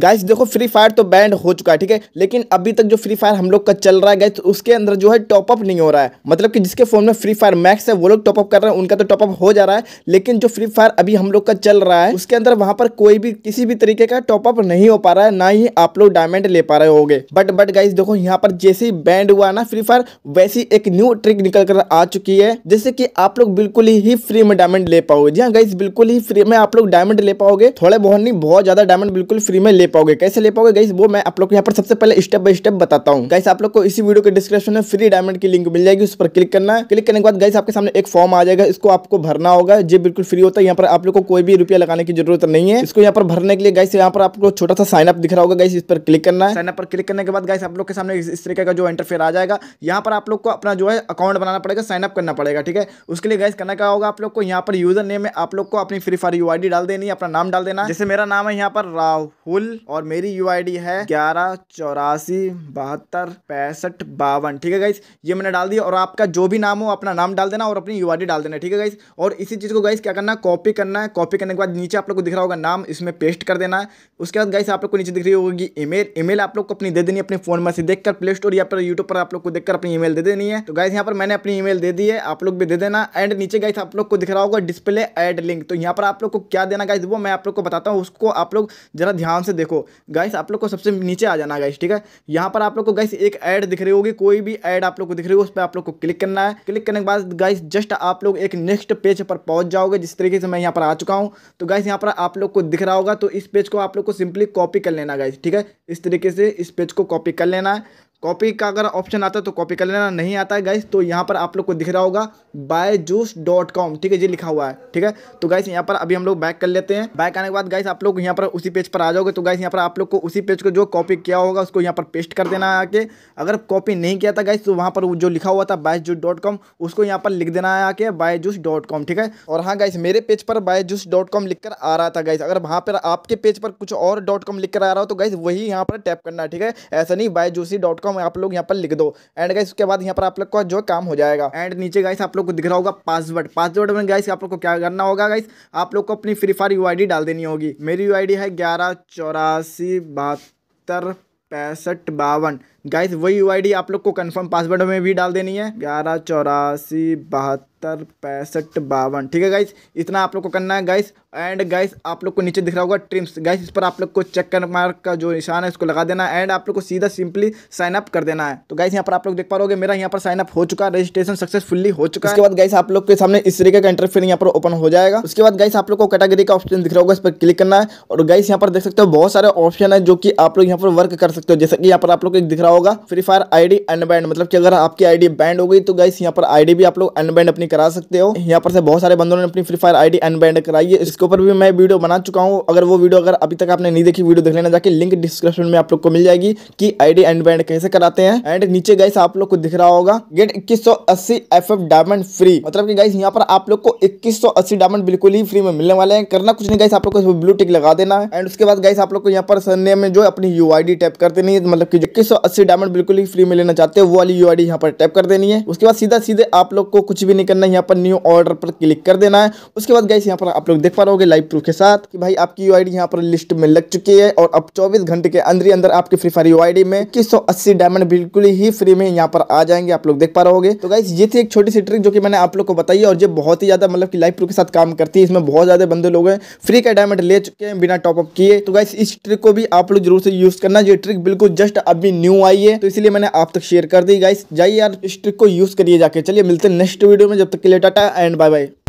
guys देखो free fire तो band हो चुका है ठीक है लेकिन अभी तक जो फ्री फायर हम लोग का चल रहा है गाइस तो उसके अंदर जो है टॉपअप नहीं हो रहा है मतलब कि जिसके फ़ोन में फ्री फायर मैक्स है वो लोग टॉपअप कर रहे हैं उनका तो टॉपअप हो जा रहा है लेकिन जो फ्री फायर अभी हम लोग का चल रहा है उसके अंदर वहाँ पर कोई भी किसी भी तरीके का टॉपअप नहीं हो पा रहा है ना ही आप लोग डायमंड ले पा रहे हो बट बट गाइस देखो यहाँ पर जैसे ही बैंड हुआ ना फ्री फायर वैसी एक न्यू ट्रिक निकल कर आ चुकी है जैसे की आप लोग बिल्कुल ही फ्री में डायमंड ले पाओगे जी हाँ गाइस बिल्कुल ही फ्री में आप लोग डायमंड ले पाओगे थोड़े बहुत नहीं बहुत ज़्यादा डायमंड बिल्कुल फ्री में ले पाओगे कैसे ले पाओगे गाइस वो मैं आप लोग को यहाँ पर सबसे पहले स्टेप बाय स्टेप बताता हूँ गाइस आप लोग को इसी वीडियो के डिस्क्रिप्शन में फ्री डायमंड की लिंक मिल जाएगी उस पर क्लिक करना क्लिक करने के बाद गाइस आपके सामने एक फॉर्म आ जाएगा इसको आपको भरना होगा जो बिल्कुल फ्री होता है यहाँ पर आप लोग को कोई भी रुपया लगाने की जरूरत नहीं है इसको यहाँ पर भरने के लिए गाइस यहाँ पर आपको छोटा सा साइनअप दिख रहा होगा गाइस इस पर क्लिक करना है साइनअप पर क्लिक करने के बाद गाइस आप लोग के सामने इस तरीके का जो इंटरफेयर आ जाएगा यहाँ पर आप लोग को अपना जो है अकाउंट बनाना पड़ेगा साइनअप करना पड़ेगा ठीक है उसके लिए गाइस करना क्या होगा आप लोग को यहाँ पर यूजर नेम में आप लोग को अपनी फ्री फायर यू डाल देनी अपना नाम डाल देना जैसे मेरा नाम है यहाँ पर राहुल और मेरी यू आई डी है ग्यारह चौरासी बहत्तर पैंसठ बावन ठीक है गाइस ये मैंने डाल दिया और आपका जो भी नाम हो अपना नाम डाल देना और अपनी यू आई डी डाल देना ठीक है गाइस और इसी चीज़ को गाइस क्या करना है कॉपी करना है कॉपी करने के बाद नीचे आप लोग को दिख रहा होगा नाम इसमें पेस्ट कर देना है उसके बाद गाइस आप लोग को नीचे दिख रही होगी ईमेल ईमेल आप लोग को अपनी दे देनी अपने फोन में से देखकर प्ले स्टोर या फिर यूट्यूब पर आप लोग को देखकर अपनी ईमेल दे देनी है तो गाइस यहाँ पर मैंने अपनी ईमेल दे दी है आप लोग भी दे देना एंड नीचे गाइस आप लोग को दिख रहा होगा डिस्प्ले एड लिंक तो यहाँ पर आप लोग को क्या देना गाइस वो मैं आप लोग को बताता हूँ उसको आप लोग जरा ध्यान से देखो गाइस आप लोग को सबसे नीचे आ जाना गाइस ठीक है यहाँ पर आप लोग को गाइस एक ऐड दिख रही होगी कोई भी ऐड आप लोग को दिख रही होगी उस पर आप लोग को क्लिक करना है क्लिक करने के बाद गाइस जस्ट आप लोग एक नेक्स्ट पेज पर पहुंच जाओगे जिस तरीके से मैं यहाँ पर आ चुका हूँ तो गाइस यहाँ पर आप लोग को दिख रहा होगा तो इस पेज को आप लोग को सिंपली कॉपी कर लेना गाइस ठीक है इस तरीके से इस पेज को कॉपी कर लेना है कॉपी का अगर ऑप्शन आता है तो कॉपी कर लेना नहीं आता है गाइस तो यहाँ पर आप लोग को दिख रहा होगा बायजूस डॉट कॉम ठीक है जी लिखा हुआ है ठीक है तो गाइस यहाँ पर अभी हम लोग बैक कर लेते हैं बैक आने के बाद गाइस आप लोग यहाँ पर उसी पेज पर आ जाओगे तो गाइस यहाँ पर आप लोग को उसी पेज को जो कॉपी किया होगा उसको यहाँ पर पेस्ट कर देना है आके अगर कॉपी नहीं किया था गाइस तो वहाँ पर जो लिखा हुआ था बायजूस डॉट कॉम उसको यहाँ पर लिख देना है आके बायजूस डॉट कॉम ठीक है और हाँ गाइस मेरे पेज पर बायजूस डॉट कॉम लिख कर आ रहा था गाइस अगर वहाँ पर आपके पेज पर कुछ और डॉट कॉम लिख कर आ रहा हो तो गाइस वही यहाँ पर टैप करना है ठीक है ऐसा नहीं बायजूसी डॉट कॉम रहा हूँ आप लोग यहाँ पर लिख दो एंड गाइस उसके बाद यहाँ पर आप लोग का जो काम हो जाएगा एंड नीचे गाइस आप लोग को दिख रहा होगा पासवर्ड पासवर्ड में गाइस आप लोग को क्या करना होगा गाइस आप लोग को अपनी फ्री फायर यू डाल देनी होगी मेरी यू है ग्यारह चौरासी बहत्तर पैंसठ बावन गाइस वही यू आप लोग को कंफर्म पासवर्ड में भी डाल देनी है ग्यारह चौरासी बहत्तर पैंसठ बावन ठीक है गाइस इतना आप लोग को करना है गाइस एंड गाइस आप लोग को नीचे दिख रहा होगा ट्रिम्स गाइस इस पर आप लोग को चेक कर मार्क का जो निशान है इसको लगा देना है एंड आप लोग को सीधा सिंपली साइन अप कर देना है तो गाइस यहाँ पर आप लोग देख पा रहे मेरा यहाँ पर साइन अप हो चुका है रजिस्ट्रेशन सक्सेसफुली हो चुका है उसके बाद गाइस आप लोग के सामने इस तरीके का इंटरफेयर यहाँ पर ओपन हो जाएगा उसके बाद गाइस आप लोग को कैटेगरी का ऑप्शन दिख रहा होगा इस पर क्लिक करना है और गाइस यहाँ पर देख सकते हो बहुत सारे ऑप्शन है जो कि आप लोग यहाँ पर वर्क कर सकते हो जैसे कि यहाँ पर आप लोग दिख रहा होगा फ्री फायर आईडी अनबैंड मतलब कि अगर आपकी आईडी बैंड हो गई तो गाइस यहाँ पर आईडी भी आप लोग अनबैंड अपनी करा सकते हो यहाँ पर से बहुत सारे बंदों ने अपनी फ्री फायर आईडी अनबैंड कराई है इसके ऊपर भी मैं वीडियो बना चुका हूँ अगर वो वीडियो अगर अभी तक आपने नहीं देखी वीडियो देख लेना जाके लिंक डिस्क्रिप्शन में आप लोग को मिल जाएगी कि आईडी अनबैंड कैसे कराते हैं एंड नीचे गाइस आप लोग को दिख रहा होगा गेट इक्कीस सौ अस्सी एफ एफ डायमंड फ्री मतलब की गाइस यहाँ पर आप लोग को इक्कीस सौ अस्सी डायमंड बिल्कुल ही फ्री में मिलने वाले हैं करना कुछ नहीं गाइस आप लोग को ब्लू टिक लगा देना है एंड उसके बाद गाइस आप लोग को यहाँ पर सरने में जो अपनी यू आई डी टैप करते नहीं मतलब की इक्कीस सौ अस्सी से डायमंड बिल्कुल ही फ्री में लेना चाहते हो वो वाली यू आई पर टैप कर देनी है उसके बाद सीधा सीधे आप लोग को कुछ भी नहीं करना है यहाँ पर न्यू ऑर्डर पर क्लिक कर देना है उसके बाद गैस यहाँ पर आप लोग देख पा रहे लाइव प्रूफ के साथ कि भाई आपकी यू आई यहाँ पर लिस्ट में लग चुकी है और अब चौबीस घंटे के अंदर ही अंदर आपकी फ्री फायर यू आई में इक्कीस डायमंड बिल्कुल ही फ्री में यहाँ पर आ जाएंगे आप लोग देख पा रहे तो गाइस ये थी एक छोटी सी ट्रिक जो कि मैंने आप लोग को बताई और ये बहुत ही ज्यादा मतलब कि लाइफ प्रूफ के साथ काम करती है इसमें बहुत ज्यादा बंदे लोग हैं फ्री का डायमंड ले चुके हैं बिना टॉपअप किए तो गाइस इस ट्रिक को भी आप लोग जरूर से यूज करना ये ट्रिक बिल्कुल जस्ट अभी न्यू आई आई है तो इसलिए मैंने आप तक शेयर कर दी गाइस जाइए यार इस ट्रिक को यूज करिए जाके चलिए मिलते हैं नेक्स्ट वीडियो में जब तक के लिए टाटा एंड बाय बाय